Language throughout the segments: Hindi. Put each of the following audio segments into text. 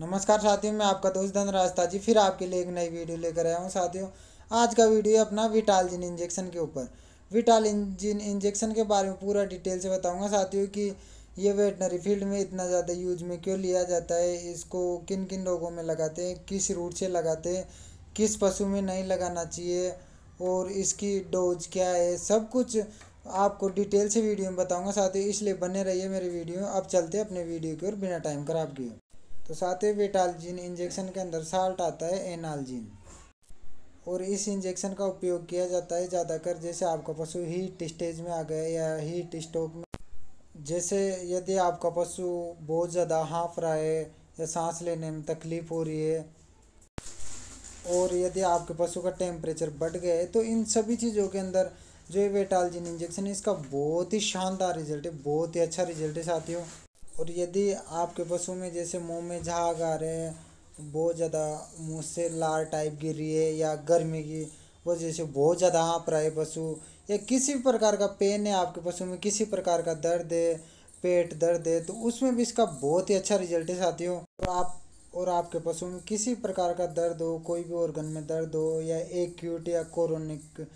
नमस्कार साथियों मैं आपका दोस्त धनराज जी फिर आपके लिए एक नई वीडियो लेकर आया हूँ साथियों आज का वीडियो है अपना जिन इंजेक्शन के ऊपर विटाल जिन इंजेक्शन के बारे में पूरा डिटेल से बताऊँगा साथियों कि ये वेटनरी फील्ड में इतना ज़्यादा यूज में क्यों लिया जाता है इसको किन किन लोगों में लगाते हैं किस रूट से लगाते हैं किस पशु में नहीं लगाना चाहिए और इसकी डोज क्या है सब कुछ आपको डिटेल से वीडियो में बताऊंगा साथ ही इसलिए बने रहिए मेरे वीडियो अब चलते हैं अपने वीडियो की ओर बिना टाइम खराब किए तो साथ ही विटालजिन इंजेक्शन के अंदर साल्ट आता है एनालजिन और इस इंजेक्शन का उपयोग किया जाता है ज़्यादातर जैसे आपका पशु हीट स्टेज में आ गया या हीट स्टोक में जैसे यदि आपका पशु बहुत ज़्यादा हाँफ रहा है या सांस लेने में तकलीफ़ हो रही है और यदि आपके पशु का टेम्परेचर बढ़ गया है तो इन सभी चीज़ों के अंदर जो ये वेटालजिन इंजेक्शन है इसका बहुत ही शानदार रिजल्ट है बहुत ही अच्छा रिजल्ट है साथियों और यदि आपके पशु में जैसे मुंह में झाग आ रहे हैं बहुत ज़्यादा मुंह से लार टाइप गिर रही है या गर्मी की वो जैसे बहुत ज़्यादा हाँप रहा है पशु या किसी भी प्रकार का पेन है आपके पशु में किसी प्रकार का दर्द है पेट दर्द है तो उसमें भी इसका बहुत ही अच्छा रिजल्ट है साथियों और आप और आपके पशु में किसी प्रकार का दर्द हो कोई भी ऑर्गन में दर्द हो या एक्यूट या कोरोनिक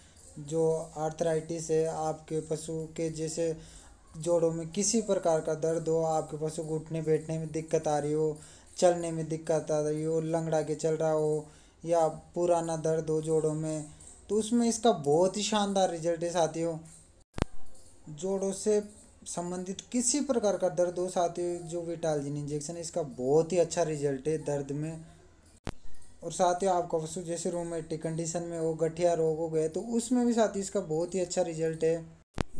जो आर्थराइटिस है आपके पशु के जैसे जोड़ों में किसी प्रकार का दर्द हो आपके पशु घुटने बैठने में दिक्कत आ रही हो चलने में दिक्कत आ रही हो लंगड़ा के चल रहा हो या पुराना दर्द हो जोड़ों में तो उसमें इसका बहुत ही शानदार रिजल्ट है साथियों जोड़ों से संबंधित किसी प्रकार का दर्द हो साथियों जो विटालजिन इंजेक्शन है इसका बहुत ही अच्छा रिजल्ट है दर्द में और साथियों आपका पशु जैसे रोमेटिक कंडीशन में हो गठिया रोग हो गए तो उसमें भी साथियों इसका बहुत ही अच्छा रिजल्ट है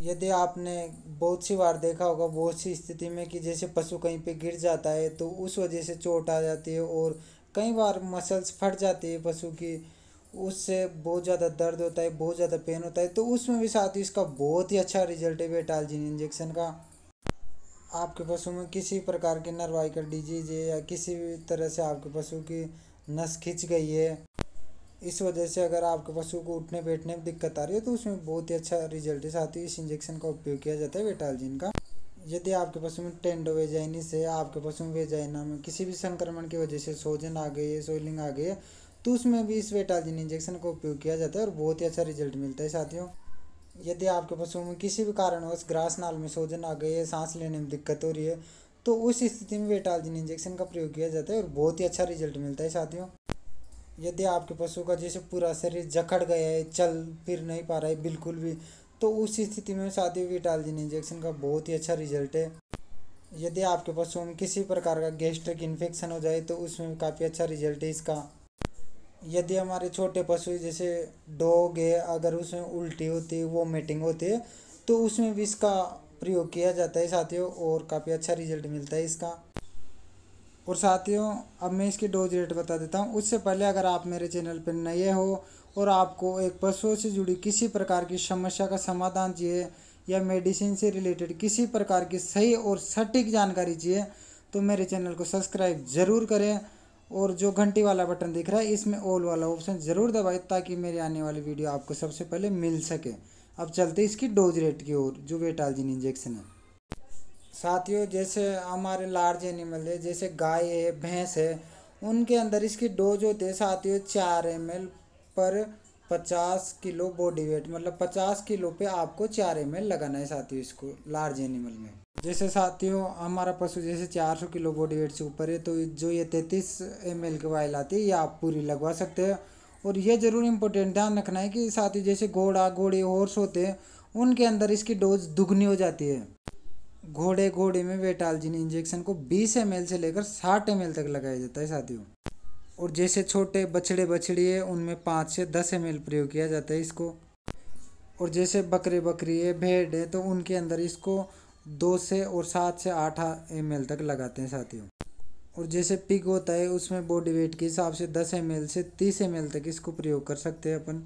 यदि आपने बहुत सी बार देखा होगा बहुत सी स्थिति में कि जैसे पशु कहीं पे गिर जाता है तो उस वजह से चोट आ जाती है और कई बार मसल्स फट जाती है पशु की उससे बहुत ज़्यादा दर्द होता है बहुत ज़्यादा पेन होता है तो उसमें भी साथ ही इसका बहुत ही अच्छा रिजल्ट है बेटालजिन इंजेक्शन का आपके पशु में किसी प्रकार की नर्वाइकल डिजीज है या किसी भी तरह से आपके पशु की नस खिंच गई है इस वजह से अगर आपके पशु को उठने बैठने में दिक्कत आ रही है तो उसमें बहुत ही अच्छा रिजल्ट है साथ इस इंजेक्शन का उपयोग किया जाता है वेटालजिन का यदि आपके पशु में टेंडोवेजाइनिस है आपके पशु में वेजाइना में किसी भी संक्रमण की वजह से सोजन आ गई है सोइलिंग आ गई है तो उसमें भी इस वेटालजिन इंजेक्शन का उपयोग किया जाता है और बहुत ही अच्छा रिजल्ट मिलता है साथियों यदि आपके पशु में किसी भी कारणवश ग्रास नाल में सोजन आ गई है सांस लेने में दिक्कत हो रही है तो उस स्थिति में वेटालजिन इंजेक्शन का प्रयोग किया जाता है और बहुत ही अच्छा रिजल्ट मिलता है साथियों यदि आपके पशु का जैसे पूरा शरीर जकड़ गया है चल फिर नहीं पा रहा है बिल्कुल भी तो उस स्थिति में साथी विटालजिन इंजेक्शन का बहुत ही अच्छा रिजल्ट है यदि आपके पशु में किसी प्रकार का गैस्ट्रिक इन्फेक्शन हो जाए तो उसमें काफ़ी अच्छा रिजल्ट है इसका यदि हमारे छोटे पशु जैसे डॉग है अगर उसमें उल्टी होती है वोमिटिंग होती है तो उसमें भी इसका प्रयोग किया जाता है साथियों और काफ़ी अच्छा रिजल्ट मिलता है इसका और साथियों अब मैं इसकी डोज रेट बता देता हूँ उससे पहले अगर आप मेरे चैनल पर नए हो और आपको एक पशुओं से जुड़ी किसी प्रकार की समस्या का समाधान चाहिए या मेडिसिन से रिलेटेड किसी प्रकार की सही और सटीक जानकारी चाहिए तो मेरे चैनल को सब्सक्राइब ज़रूर करें और जो घंटी वाला बटन दिख रहा है इसमें ऑल वाला ऑप्शन ज़रूर दबाएं ताकि मेरी आने वाली वीडियो आपको सबसे पहले मिल सके अब चलते इसकी डोज रेट की ओर जो वेटालजिन इंजेक्शन है साथियों जैसे हमारे लार्ज एनिमल है जैसे गाय है भैंस है उनके अंदर इसकी डोज होती है साथियों चार एम पर पचास किलो बॉडी वेट मतलब पचास किलो पे आपको चार एम लगाना है साथियों इसको लार्ज एनिमल में जैसे साथियों हमारा पशु जैसे चार सौ किलो बॉडी वेट से ऊपर है तो जो ये तैतीस एम एल की वायल आती है ये आप पूरी लगवा सकते हैं और ये ज़रूर इम्पोर्टेंट ध्यान रखना है कि साथियों जैसे घोड़ा घोड़े हॉर्स होते हैं उनके अंदर इसकी डोज दुगनी हो जाती है घोड़े घोड़े में वेटालजिन इंजेक्शन को 20 एम से लेकर 60 एम तक लगाया जाता है साथियों और जैसे छोटे बछड़े बछड़ी है उनमें 5 से 10 एम प्रयोग किया जाता है इसको और जैसे बकरे बकरी है भेड़ है तो उनके अंदर इसको दो से और सात से आठ एम तक लगाते हैं साथियों और जैसे पिग होता है उसमें बॉडी वेट के हिसाब से दस एम से तीस एम तक इसको प्रयोग कर सकते हैं अपन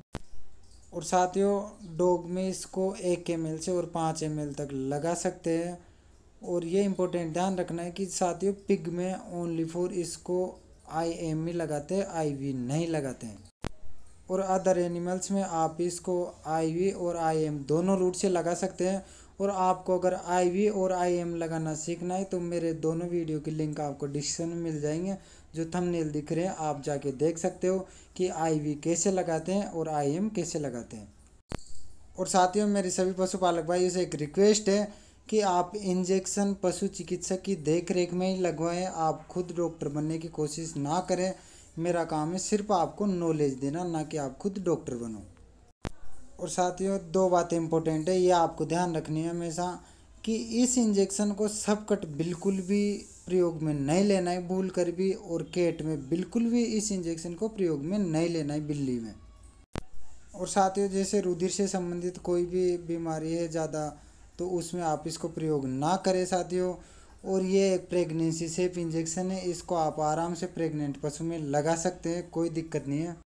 और साथियों डॉग में इसको एक एम से और पाँच एम तक लगा सकते हैं और ये इम्पोर्टेंट ध्यान रखना है कि साथियों पिग में ओनली फोर इसको आई एम ही लगाते हैं आई वी नहीं लगाते हैं और अदर एनिमल्स में आप इसको आई वी और आई एम दोनों रूट से लगा सकते हैं और आपको अगर आई वी और आई एम लगाना सीखना है तो मेरे दोनों वीडियो की लिंक आपको डिस्क्रिप्शन में मिल जाएंगे जो थंबनेल दिख रहे हैं आप जाके देख सकते हो कि आई वी कैसे लगाते हैं और आई एम कैसे लगाते हैं और साथियों मेरे सभी पशुपालक भाइयों से एक रिक्वेस्ट है कि आप इंजेक्शन पशु चिकित्सक की देख रेख में ही लगवाएं आप खुद डॉक्टर बनने की कोशिश ना करें मेरा काम है सिर्फ आपको नॉलेज देना ना कि आप खुद डॉक्टर बनो और साथियों दो बातें इंपॉर्टेंट है ये आपको ध्यान रखनी है हमेशा कि इस इंजेक्शन को सबकट बिल्कुल भी प्रयोग में नहीं लेना है भूल कर भी और केट में बिल्कुल भी इस इंजेक्शन को प्रयोग में नहीं लेना है बिल्ली में और साथियों जैसे रुधिर से संबंधित कोई भी बीमारी है ज़्यादा तो उसमें आप इसको प्रयोग ना करें साथियों और ये एक प्रेगनेंसी सेफ इंजेक्शन है इसको आप आराम से प्रेग्नेंट पशु में लगा सकते हैं कोई दिक्कत नहीं है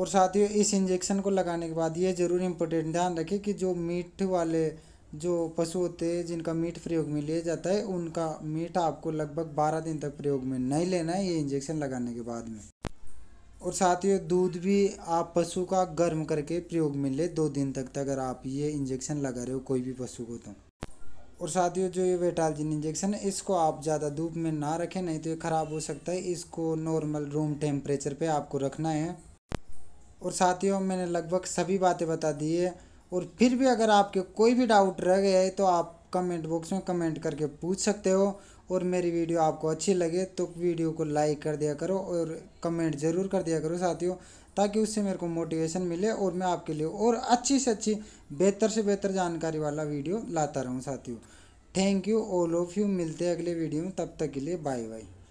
और साथियों इस इंजेक्शन को लगाने के बाद ये ज़रूर इम्पोर्टेंट ध्यान रखें कि जो मीट वाले जो पशु होते हैं जिनका मीट प्रयोग में लिया जाता है उनका मीट आपको लगभग बारह दिन तक प्रयोग में नहीं लेना है ये इंजेक्शन लगाने के बाद में और साथ ही दूध भी आप पशु का गर्म करके प्रयोग में ले दो दिन तक अगर आप ये इंजेक्शन लगा रहे हो कोई भी पशु को तो और साथियों जो ये वेटालजिन इंजेक्शन है इसको आप ज़्यादा धूप में ना रखें नहीं तो ये ख़राब हो सकता है इसको नॉर्मल रूम टेम्परेचर पे आपको रखना है और साथियों मैंने लगभग सभी बातें बता दी है और फिर भी अगर आपके कोई भी डाउट रह गया है तो आप कमेंट बॉक्स में कमेंट करके पूछ सकते हो और मेरी वीडियो आपको अच्छी लगे तो वीडियो को लाइक कर दिया करो और कमेंट ज़रूर कर दिया करो साथियों ताकि उससे मेरे को मोटिवेशन मिले और मैं आपके लिए और अच्छी से अच्छी बेहतर से बेहतर जानकारी वाला वीडियो लाता रहूँ साथियों thank you all of you मिलते हैं अगले वीडियो में तब तक के लिए बाय बाय